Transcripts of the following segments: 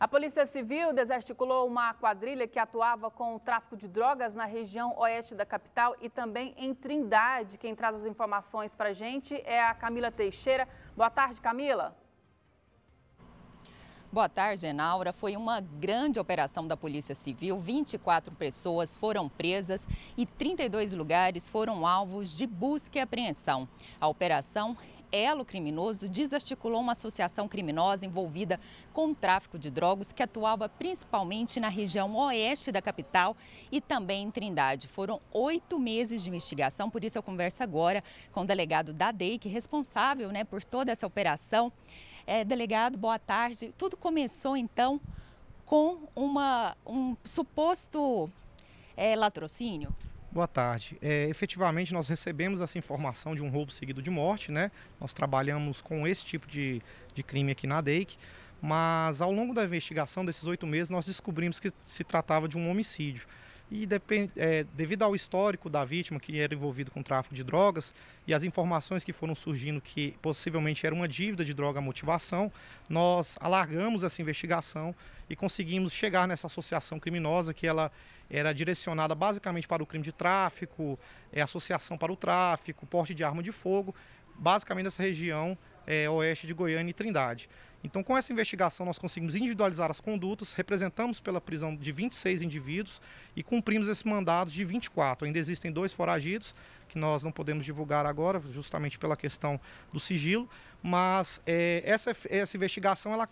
A Polícia Civil desarticulou uma quadrilha que atuava com o tráfico de drogas na região oeste da capital e também em Trindade. Quem traz as informações para a gente é a Camila Teixeira. Boa tarde, Camila. Boa tarde, Enaura. Foi uma grande operação da Polícia Civil. 24 pessoas foram presas e 32 lugares foram alvos de busca e apreensão. A operação elo criminoso, desarticulou uma associação criminosa envolvida com o tráfico de drogas que atuava principalmente na região oeste da capital e também em Trindade. Foram oito meses de investigação, por isso eu converso agora com o delegado da DEIC, responsável né, por toda essa operação. É, delegado, boa tarde. Tudo começou então com uma, um suposto é, latrocínio? Boa tarde. É, efetivamente, nós recebemos essa informação de um roubo seguido de morte, né? Nós trabalhamos com esse tipo de, de crime aqui na DEIC, mas ao longo da investigação desses oito meses, nós descobrimos que se tratava de um homicídio. E depend, é, devido ao histórico da vítima, que era envolvido com tráfico de drogas, e as informações que foram surgindo que possivelmente era uma dívida de droga motivação, nós alargamos essa investigação e conseguimos chegar nessa associação criminosa que ela era direcionada basicamente para o crime de tráfico, é, associação para o tráfico, porte de arma de fogo, basicamente nessa região é, oeste de Goiânia e Trindade. Então, com essa investigação, nós conseguimos individualizar as condutas, representamos pela prisão de 26 indivíduos e cumprimos esses mandados de 24. Ainda existem dois foragidos, que nós não podemos divulgar agora, justamente pela questão do sigilo, mas é, essa, essa investigação ela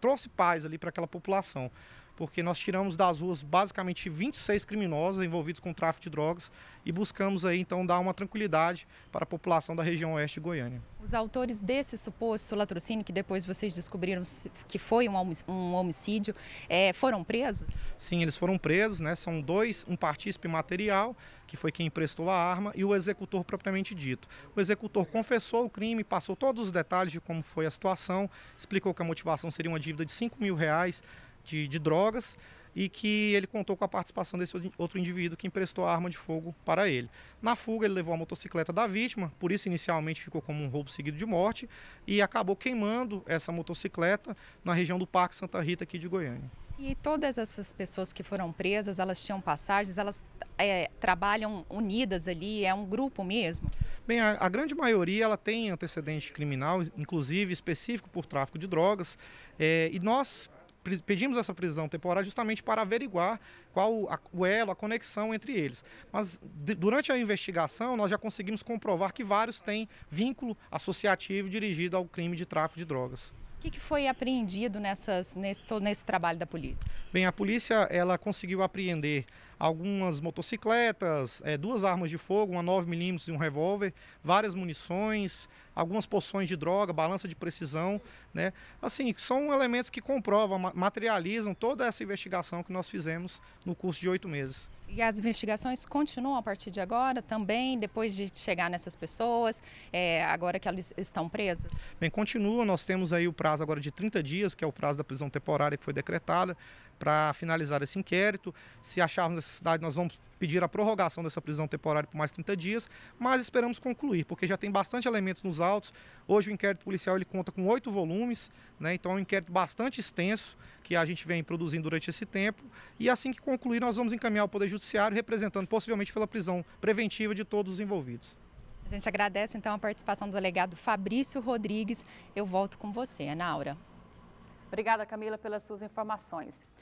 trouxe paz ali para aquela população porque nós tiramos das ruas basicamente 26 criminosos envolvidos com tráfico de drogas e buscamos aí então dar uma tranquilidade para a população da região oeste de Goiânia. Os autores desse suposto latrocínio, que depois vocês descobriram que foi um homicídio, é, foram presos? Sim, eles foram presos, né? São dois, um partícipe material, que foi quem emprestou a arma, e o executor propriamente dito. O executor confessou o crime, passou todos os detalhes de como foi a situação, explicou que a motivação seria uma dívida de 5 mil reais de, de drogas e que ele contou com a participação desse outro indivíduo que emprestou a arma de fogo para ele. Na fuga, ele levou a motocicleta da vítima, por isso inicialmente ficou como um roubo seguido de morte e acabou queimando essa motocicleta na região do Parque Santa Rita aqui de Goiânia. E todas essas pessoas que foram presas, elas tinham passagens, elas é, trabalham unidas ali, é um grupo mesmo? Bem, a, a, grande maioria ela tem antecedente criminal, inclusive específico por tráfico de drogas, é, e nós pedimos essa prisão temporária justamente para averiguar qual a, o elo, a conexão entre eles. Mas durante a investigação, nós já conseguimos comprovar que vários têm vínculo associativo dirigido ao crime de tráfico de drogas. O que, que foi apreendido nessas, nesse, nesse trabalho da polícia? Bem, a polícia ela conseguiu apreender algumas motocicletas, é, duas armas de fogo, uma 9mm e um revólver, várias munições, algumas poções de droga, balança de precisão, né? Assim, são elementos que comprovam, materializam toda essa investigação que nós fizemos no curso de oito meses. E as investigações continuam a partir de agora também, depois de chegar nessas pessoas, é, agora que elas estão presas? Bem, continua, nós temos aí o prazo agora de 30 dias, que é o prazo da prisão temporária que foi decretada para finalizar esse inquérito. Se acharmos necessidade, nós vamos pedir a prorrogação dessa prisão temporária por mais 30 dias, mas esperamos concluir, porque já tem bastante elementos nos autos. Hoje o inquérito policial ele conta com oito volumes, né? então é um inquérito bastante extenso que a gente vem produzindo durante esse tempo. E assim que concluir, nós vamos encaminhar ao Poder Judiciário, representando possivelmente pela prisão preventiva de todos os envolvidos. A gente agradece então a participação do delegado Fabrício Rodrigues. Eu volto com você, Ana Aura. Obrigada, Camila, pelas suas informações.